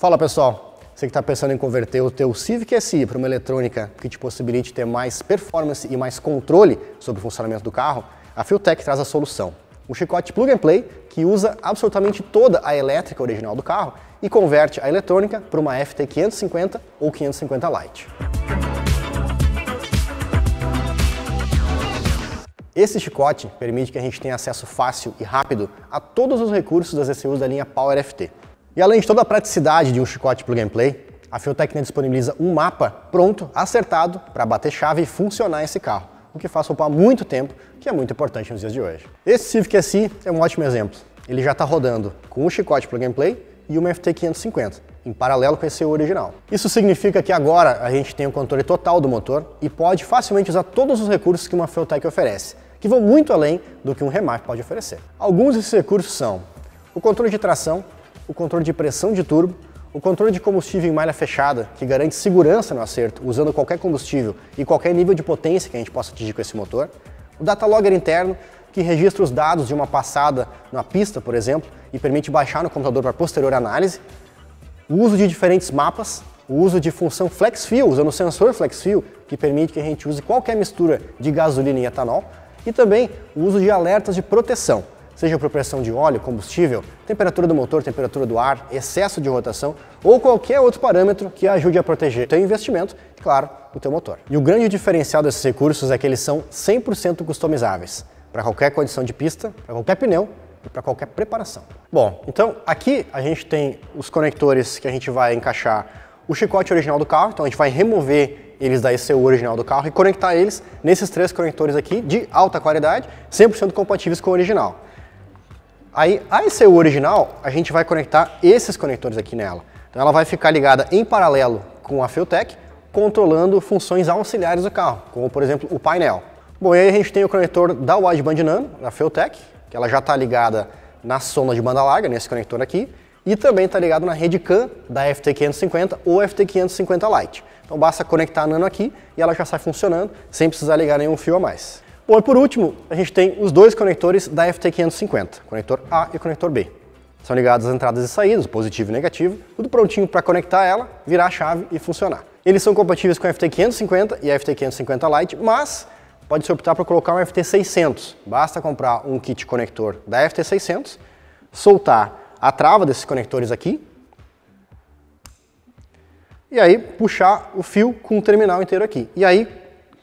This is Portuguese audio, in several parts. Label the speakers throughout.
Speaker 1: Fala pessoal, você que está pensando em converter o teu Civic SI para uma eletrônica que te possibilite ter mais performance e mais controle sobre o funcionamento do carro, a Fiotech traz a solução. Um chicote plug and play que usa absolutamente toda a elétrica original do carro e converte a eletrônica para uma FT 550 ou 550 Lite. Esse chicote permite que a gente tenha acesso fácil e rápido a todos os recursos das ECUs da linha Power FT, e além de toda a praticidade de um chicote plug and play, a Fiotecnia disponibiliza um mapa pronto, acertado, para bater chave e funcionar esse carro, o que faz poupar muito tempo, que é muito importante nos dias de hoje. Esse Civic SI é um ótimo exemplo. Ele já está rodando com um chicote plug and play e uma FT550, em paralelo com esse original. Isso significa que agora a gente tem o controle total do motor e pode facilmente usar todos os recursos que uma Fueltech oferece, que vão muito além do que um Remap pode oferecer. Alguns desses recursos são o controle de tração, o controle de pressão de turbo, o controle de combustível em malha fechada, que garante segurança no acerto usando qualquer combustível e qualquer nível de potência que a gente possa atingir com esse motor, o data logger interno, que registra os dados de uma passada na pista, por exemplo, e permite baixar no computador para posterior análise, o uso de diferentes mapas, o uso de função flex fuel, usando o sensor flex fuel, que permite que a gente use qualquer mistura de gasolina e etanol, e também o uso de alertas de proteção seja por pressão de óleo, combustível, temperatura do motor, temperatura do ar, excesso de rotação ou qualquer outro parâmetro que ajude a proteger o teu investimento e, claro, o teu motor. E o grande diferencial desses recursos é que eles são 100% customizáveis para qualquer condição de pista, para qualquer pneu e para qualquer preparação. Bom, então aqui a gente tem os conectores que a gente vai encaixar o chicote original do carro, então a gente vai remover eles da ECU original do carro e conectar eles nesses três conectores aqui de alta qualidade, 100% compatíveis com o original. Aí a ECU original, a gente vai conectar esses conectores aqui nela. Então ela vai ficar ligada em paralelo com a Fueltech, controlando funções auxiliares do carro, como por exemplo o painel. Bom, e aí a gente tem o conector da Wideband Nano, da Fueltech, que ela já está ligada na sonda de banda larga, nesse conector aqui, e também está ligado na rede CAN da FT550 ou FT550 Lite. Então basta conectar a Nano aqui e ela já sai funcionando, sem precisar ligar nenhum fio a mais. E por último, a gente tem os dois conectores da FT550, conector A e conector B. São ligados às entradas e saídas, positivo e negativo, tudo prontinho para conectar ela, virar a chave e funcionar. Eles são compatíveis com a FT550 e a FT550 Lite, mas pode se optar por colocar um FT600. Basta comprar um kit conector da FT600, soltar a trava desses conectores aqui e aí puxar o fio com o terminal inteiro aqui. E aí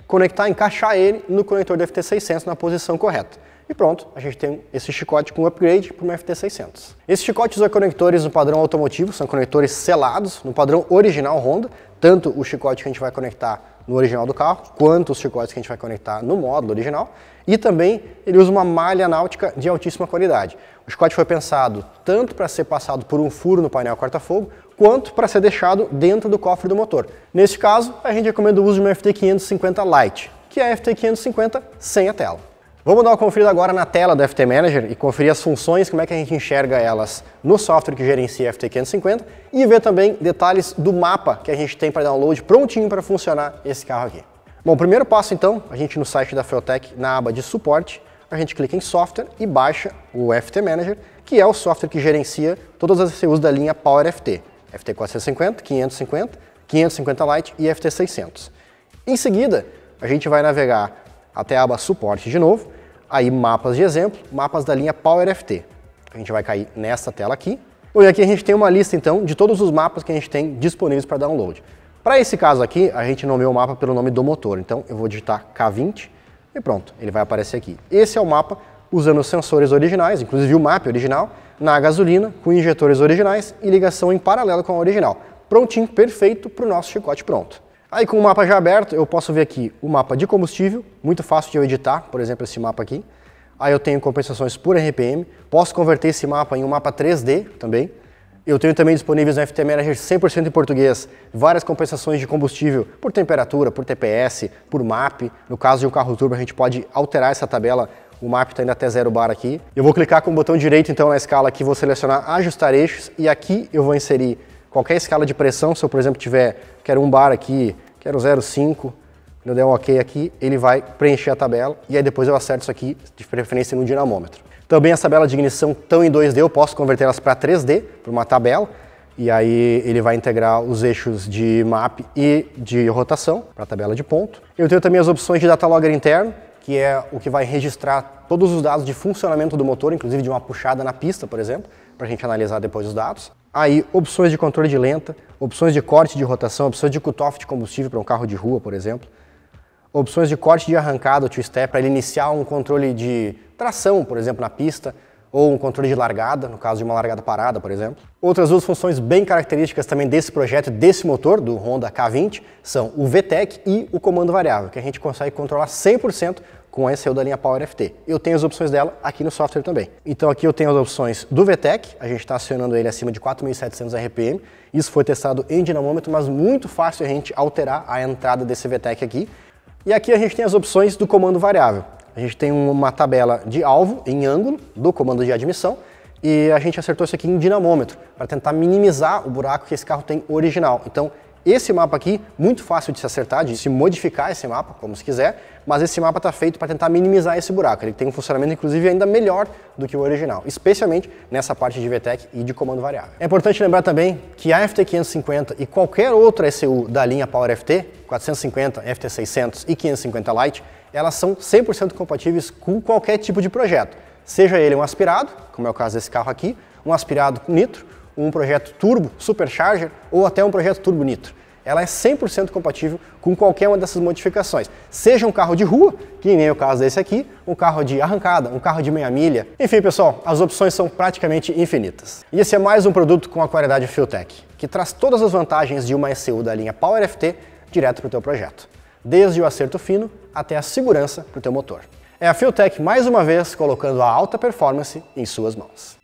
Speaker 1: conectar, encaixar ele no conector do FT600 na posição correta. E pronto, a gente tem esse chicote com upgrade para um FT600. Esse chicote usa conectores no padrão automotivo, são conectores selados no padrão original Honda, tanto o chicote que a gente vai conectar no original do carro, quanto os chicotes que a gente vai conectar no módulo original, e também ele usa uma malha náutica de altíssima qualidade. O chicote foi pensado tanto para ser passado por um furo no painel corta-fogo, quanto para ser deixado dentro do cofre do motor. Neste caso, a gente recomenda o uso de uma FT550 Lite, que é a FT550 sem a tela. Vamos dar uma conferida agora na tela do FT Manager e conferir as funções, como é que a gente enxerga elas no software que gerencia a FT550 e ver também detalhes do mapa que a gente tem para download prontinho para funcionar esse carro aqui. Bom, o primeiro passo então, a gente no site da Feltec, na aba de suporte, a gente clica em software e baixa o FT Manager, que é o software que gerencia todas as ECUs da linha Power FT. FT450, 550, 550 Lite e FT600. Em seguida, a gente vai navegar até a aba suporte de novo, aí mapas de exemplo, mapas da linha Power FT. A gente vai cair nesta tela aqui. E aqui a gente tem uma lista então de todos os mapas que a gente tem disponíveis para download. Para esse caso aqui, a gente nomeou o mapa pelo nome do motor, então eu vou digitar K20 e pronto, ele vai aparecer aqui. Esse é o mapa usando sensores originais, inclusive o MAP original, na gasolina, com injetores originais e ligação em paralelo com a original. Prontinho, perfeito para o nosso chicote pronto. Aí com o mapa já aberto, eu posso ver aqui o mapa de combustível, muito fácil de eu editar, por exemplo, esse mapa aqui. Aí eu tenho compensações por RPM, posso converter esse mapa em um mapa 3D também. Eu tenho também disponíveis no FT Manager 100% em português várias compensações de combustível por temperatura, por TPS, por MAP. No caso de um carro turbo, a gente pode alterar essa tabela o map está indo até zero bar aqui. Eu vou clicar com o botão direito então na escala aqui, vou selecionar ajustar eixos e aqui eu vou inserir qualquer escala de pressão, se eu por exemplo tiver, quero um bar aqui, quero 0,5, eu der um ok aqui, ele vai preencher a tabela e aí depois eu acerto isso aqui, de preferência no dinamômetro. Também essa tabela de ignição estão em 2D, eu posso converter elas para 3D, para uma tabela, e aí ele vai integrar os eixos de map e de rotação para a tabela de ponto. Eu tenho também as opções de data logger interno, que é o que vai registrar todos os dados de funcionamento do motor, inclusive de uma puxada na pista, por exemplo, para a gente analisar depois os dados. Aí, opções de controle de lenta, opções de corte de rotação, opções de cutoff de combustível para um carro de rua, por exemplo. Opções de corte de arrancada, two-step, para ele iniciar um controle de tração, por exemplo, na pista, ou um controle de largada, no caso de uma largada parada, por exemplo. Outras duas funções bem características também desse projeto, desse motor, do Honda K20, são o VTEC e o comando variável, que a gente consegue controlar 100% com a SEU da linha Power FT. Eu tenho as opções dela aqui no software também. Então aqui eu tenho as opções do VTEC, a gente está acionando ele acima de 4.700 RPM, isso foi testado em dinamômetro, mas muito fácil a gente alterar a entrada desse VTEC aqui. E aqui a gente tem as opções do comando variável. A gente tem uma tabela de alvo em ângulo do comando de admissão e a gente acertou isso aqui em dinamômetro para tentar minimizar o buraco que esse carro tem original. Então, esse mapa aqui, muito fácil de se acertar, de se modificar esse mapa, como se quiser, mas esse mapa está feito para tentar minimizar esse buraco. Ele tem um funcionamento, inclusive, ainda melhor do que o original, especialmente nessa parte de VTEC e de comando variável. É importante lembrar também que a FT550 e qualquer outra ECU da linha Power FT, 450, FT600 e 550 Lite, elas são 100% compatíveis com qualquer tipo de projeto, seja ele um aspirado, como é o caso desse carro aqui, um aspirado com nitro, um projeto turbo, supercharger ou até um projeto turbo nitro. Ela é 100% compatível com qualquer uma dessas modificações, seja um carro de rua, que nem o caso desse aqui, um carro de arrancada, um carro de meia milha. Enfim, pessoal, as opções são praticamente infinitas. E esse é mais um produto com a qualidade Fueltech, que traz todas as vantagens de uma ECU da linha Power FT direto para o teu projeto, desde o acerto fino até a segurança para o teu motor. É a Fueltech mais uma vez colocando a alta performance em suas mãos.